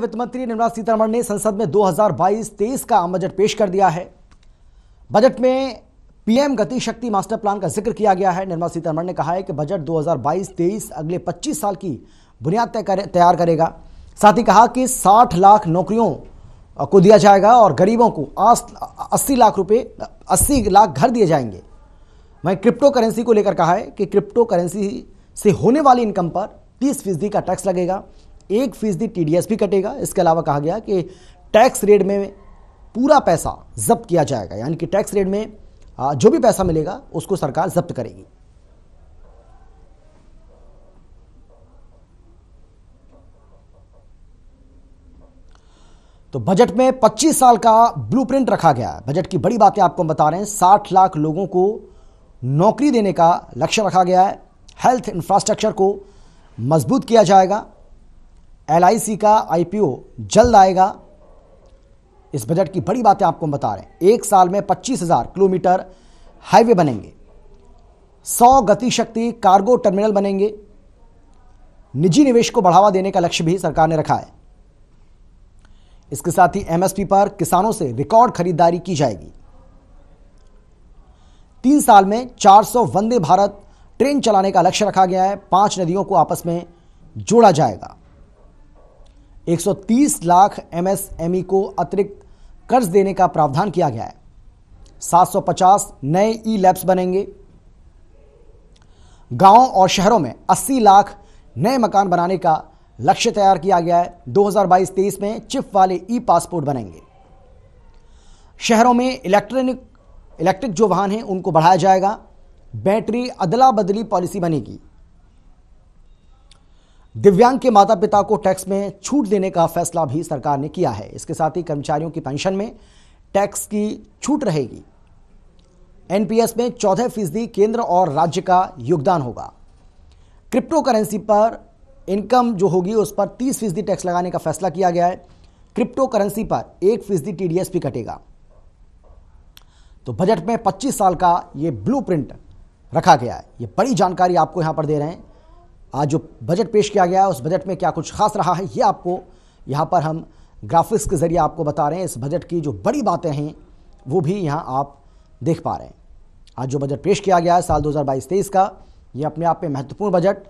वित्त मंत्री निर्मला सीतारमण ने संसद में 2022-23 का आम बजट पेश कर दिया है बजट में पीएम गतिशक्ति मास्टर प्लान का जिक्र किया गया है निर्मला सीतारमण ने कहा है कि बजट 2022-23 अगले 25 साल की बुनियाद तैयार करेगा साथ ही कहा कि 60 लाख नौकरियों को दिया जाएगा और गरीबों को अस्सी लाख रुपये अस्सी लाख घर दिए जाएंगे वहीं क्रिप्टो करेंसी को लेकर कहा है कि क्रिप्टो करेंसी से होने वाली इनकम पर तीस फीसदी का टैक्स लगेगा एक फीसदी टी भी कटेगा इसके अलावा कहा गया कि टैक्स रेट में पूरा पैसा जब्त किया जाएगा यानी कि टैक्स रेट में जो भी पैसा मिलेगा उसको सरकार जब्त करेगी तो बजट में 25 साल का ब्लूप्रिंट रखा गया है बजट की बड़ी बातें आपको हम बता रहे हैं 60 लाख लोगों को नौकरी देने का लक्ष्य रखा गया है हेल्थ इंफ्रास्ट्रक्चर को मजबूत किया जाएगा एल का आई जल्द आएगा इस बजट की बड़ी बातें आपको हम बता रहे हैं एक साल में पच्चीस हज़ार किलोमीटर हाईवे बनेंगे सौ गतिशक्ति कार्गो टर्मिनल बनेंगे निजी निवेश को बढ़ावा देने का लक्ष्य भी सरकार ने रखा है इसके साथ ही एमएसपी पर किसानों से रिकॉर्ड खरीदारी की जाएगी तीन साल में 400 वंदे भारत ट्रेन चलाने का लक्ष्य रखा गया है पांच नदियों को आपस में जोड़ा जाएगा 130 लाख एमएसएमई को अतिरिक्त कर्ज देने का प्रावधान किया गया है 750 नए ई लैब्स बनेंगे गांव और शहरों में 80 लाख नए मकान बनाने का लक्ष्य तैयार किया गया है 2022-23 में चिप वाले ई पासपोर्ट बनेंगे शहरों में इलेक्ट्रॉनिक इलेक्ट्रिक जो वाहन हैं उनको बढ़ाया जाएगा बैटरी अदला बदली पॉलिसी बनेगी दिव्यांग के माता पिता को टैक्स में छूट देने का फैसला भी सरकार ने किया है इसके साथ ही कर्मचारियों की पेंशन में टैक्स की छूट रहेगी एनपीएस में चौदह फीसदी केंद्र और राज्य का योगदान होगा क्रिप्टो करेंसी पर इनकम जो होगी उस पर तीस फीसदी टैक्स लगाने का फैसला किया गया है क्रिप्टो करेंसी पर एक फीसदी टीडीएस भी कटेगा तो बजट में 25 साल का ये ब्लूप्रिंट रखा गया है ये बड़ी जानकारी आपको यहां पर दे रहे हैं आज जो बजट पेश किया गया है उस बजट में क्या कुछ खास रहा है ये आपको यहाँ पर हम ग्राफिक्स के ज़रिए आपको बता रहे हैं इस बजट की जो बड़ी बातें हैं वो भी यहाँ आप देख पा रहे हैं आज जो बजट पेश किया गया है साल 2022-23 का ये अपने आप में महत्वपूर्ण बजट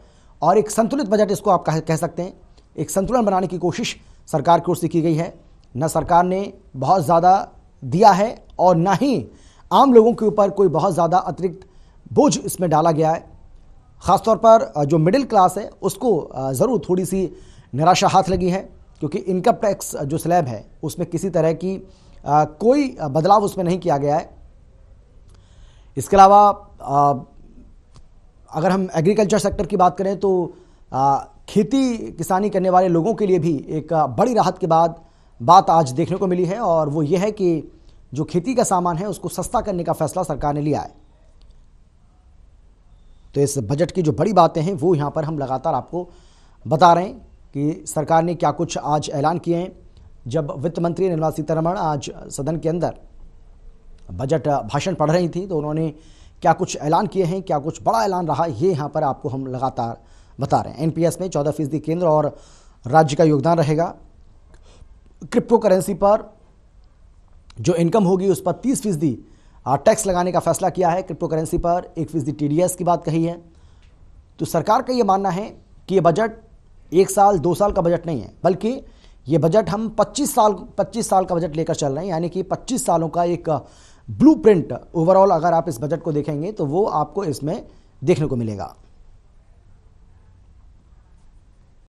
और एक संतुलित बजट इसको आप कह, कह सकते हैं एक संतुलन बनाने की कोशिश सरकार की ओर से की गई है न सरकार ने बहुत ज़्यादा दिया है और ना ही आम लोगों के ऊपर कोई बहुत ज़्यादा अतिरिक्त बोझ इसमें डाला गया है ख़ासतौर पर जो मिडिल क्लास है उसको ज़रूर थोड़ी सी निराशा हाथ लगी है क्योंकि इनकम टैक्स जो स्लैब है उसमें किसी तरह की कोई बदलाव उसमें नहीं किया गया है इसके अलावा अगर हम एग्रीकल्चर सेक्टर की बात करें तो खेती किसानी करने वाले लोगों के लिए भी एक बड़ी राहत के बाद बात आज देखने को मिली है और वो ये है कि जो खेती का सामान है उसको सस्ता करने का फैसला सरकार ने लिया है तो इस बजट की जो बड़ी बातें हैं वो यहाँ पर हम लगातार आपको बता रहे हैं कि सरकार ने क्या कुछ आज ऐलान किए हैं जब वित्त मंत्री निर्मला सीतारमण आज सदन के अंदर बजट भाषण पढ़ रही थी तो उन्होंने क्या कुछ ऐलान किए हैं क्या कुछ बड़ा ऐलान रहा ये यहाँ पर आपको हम लगातार बता रहे हैं एनपीएस में चौदह फीसदी केंद्र और राज्य का योगदान रहेगा क्रिप्टो करेंसी पर जो इनकम होगी उस पर तीस फीसदी टैक्स लगाने का फैसला किया है क्रिप्टो करेंसी पर एक फीसदी टी की बात कही है तो सरकार का ये मानना है कि ये बजट एक साल दो साल का बजट नहीं है बल्कि ये बजट हम 25 साल 25 साल का बजट लेकर चल रहे हैं यानी कि 25 सालों का एक ब्लू प्रिंट ओवरऑल अगर आप इस बजट को देखेंगे तो वो आपको इसमें देखने को मिलेगा